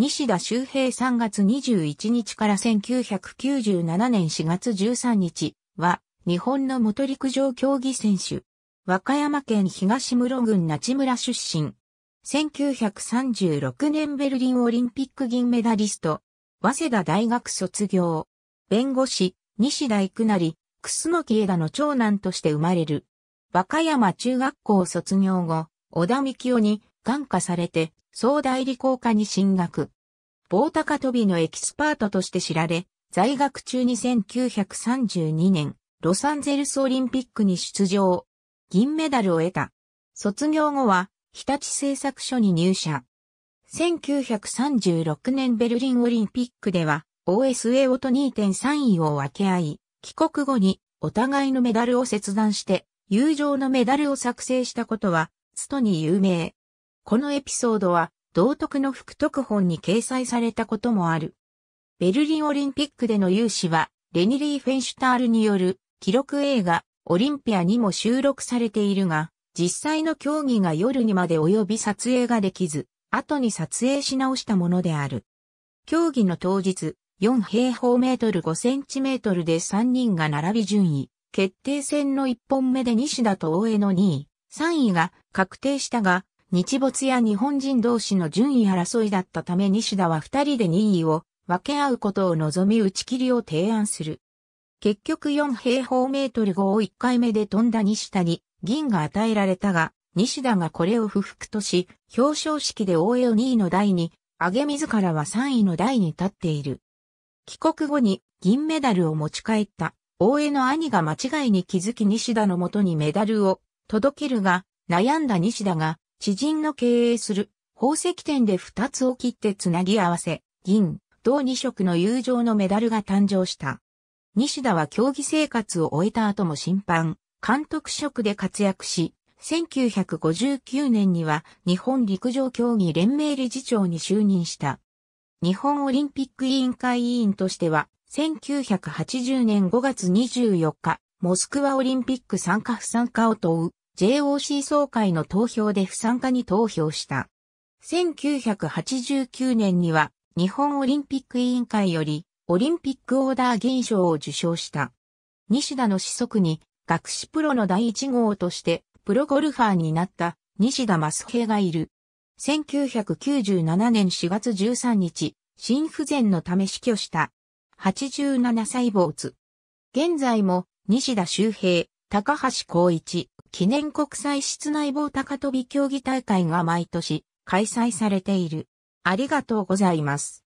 西田周平3月21日から1997年4月13日は、日本の元陸上競技選手。和歌山県東室郡那智村出身。1936年ベルリンオリンピック銀メダリスト。早稲田大学卒業。弁護士、西田育成、楠木枝の長男として生まれる。和歌山中学校卒業後、小田幹夫に眼下されて、総代理工科に進学。棒高跳びのエキスパートとして知られ、在学中に1932年、ロサンゼルスオリンピックに出場。銀メダルを得た。卒業後は、日立製作所に入社。1936年ベルリンオリンピックでは、OSA オと2.3位を分け合い、帰国後にお互いのメダルを切断して、友情のメダルを作成したことは、ストに有名。このエピソードは、道徳の福徳本に掲載されたこともある。ベルリンオリンピックでの勇姿は、レニリー・フェンシュタールによる記録映画、オリンピアにも収録されているが、実際の競技が夜にまで及び撮影ができず、後に撮影し直したものである。競技の当日、4平方メートル5センチメートルで3人が並び順位、決定戦の1本目で西田と大江の2位、3位が確定したが、日没や日本人同士の順位争いだったため西田は二人で任意を分け合うことを望み打ち切りを提案する。結局4平方メートル後を1回目で飛んだ西田に銀が与えられたが、西田がこれを不服とし、表彰式で大江を2位の台に、上げ自らは3位の台に立っている。帰国後に銀メダルを持ち帰った大江の兄が間違いに気づき西田のもとにメダルを届けるが、悩んだ西田が知人の経営する宝石店で2つを切ってつなぎ合わせ、銀、銅2色の友情のメダルが誕生した。西田は競技生活を終えた後も審判、監督職で活躍し、1959年には日本陸上競技連盟理事長に就任した。日本オリンピック委員会委員としては、1980年5月24日、モスクワオリンピック参加不参加を問う JOC 総会の投票で不参加に投票した。1989年には日本オリンピック委員会よりオリンピックオーダー銀賞を受賞した。西田の子息に学士プロの第一号としてプロゴルファーになった西田マスケがいる。1997年4月13日、心不全のため死去した。87歳坊主。現在も西田周平、高橋光一、記念国際室内棒高跳び競技大会が毎年開催されている。ありがとうございます。